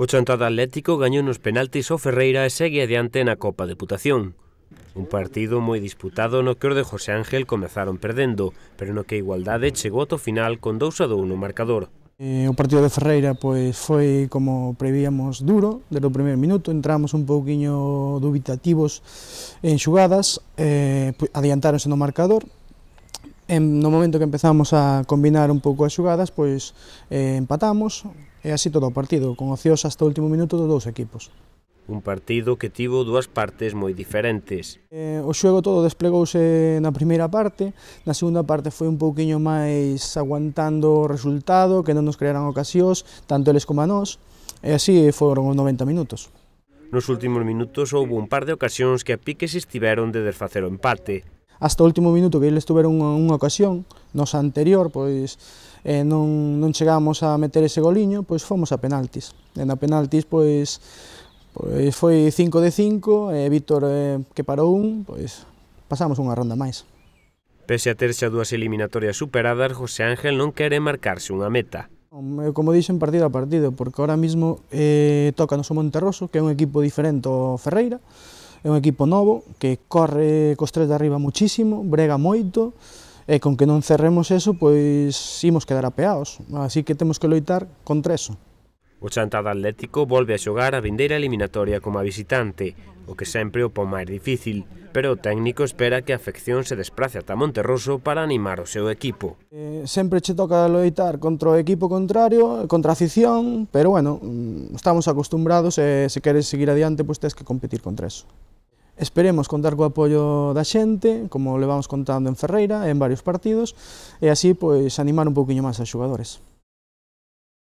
O Chantada Atlético gañou nos penaltis o Ferreira e segue adiante na Copa Deputación. Un partido moi disputado no que os de José Ángel comezaron perdendo, pero no que a igualdade chegou ao final con 2 a 2 no marcador. Eh, o partido de Ferreira pois foi como prevíamos duro desde o primeiro minuto, entramos un pouquiño dubitativos en xugadas, eh, adiantáronse no marcador, en, no momento que empezamos a combinar un pouco as xugadas, pois eh, empatamos e así todo o partido, con ocios hasta o último minuto dos dous equipos. Un partido que tivo dúas partes moi diferentes. Eh, o xogo todo desplegouse na primeira parte, na segunda parte foi un pouquiño máis aguantando o resultado, que non nos crearan ocasións, tanto eles como a nós, e así foron os 90 minutos. Nos últimos minutos houve un par de ocasións que a piques estiveron de desfacer o empate, hasta o último minuto que eles tuveron unha, unha ocasión, nos anterior, pois eh, non, non chegamos a meter ese goliño, pois fomos a penaltis. E na penaltis, pois, pois foi 5 de 5, e Víctor eh, que parou un, pois pasamos unha ronda máis. Pese a ter xa dúas eliminatorias superadas, José Ángel non quere marcarse unha meta. Como dixen partido a partido, porque ahora mismo eh, toca no Monterroso, que é un equipo diferente ao Ferreira, é un equipo novo que corre cos tres de arriba muchísimo, brega moito, e con que non cerremos eso, pois imos quedar apeados. Así que temos que loitar contra eso. O Chantada Atlético volve a xogar a vindeira eliminatoria como a visitante, o que sempre o pon máis difícil, pero o técnico espera que a afección se desprace ata Monterroso para animar o seu equipo. Eh, sempre che toca loitar contra o equipo contrario, contra a afición, pero bueno, mm, estamos acostumbrados e se queres seguir adiante, pois tens que competir contra eso. Esperemos contar co apoio da xente, como levamos contando en Ferreira e en varios partidos, e así pois animar un pouquiño máis aos xogadores.